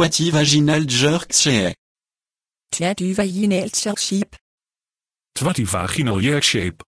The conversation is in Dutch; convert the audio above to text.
Soit-il vaginal jerkshape? Twat u vaginal jerkshape? Twat u vaginal jerkshape?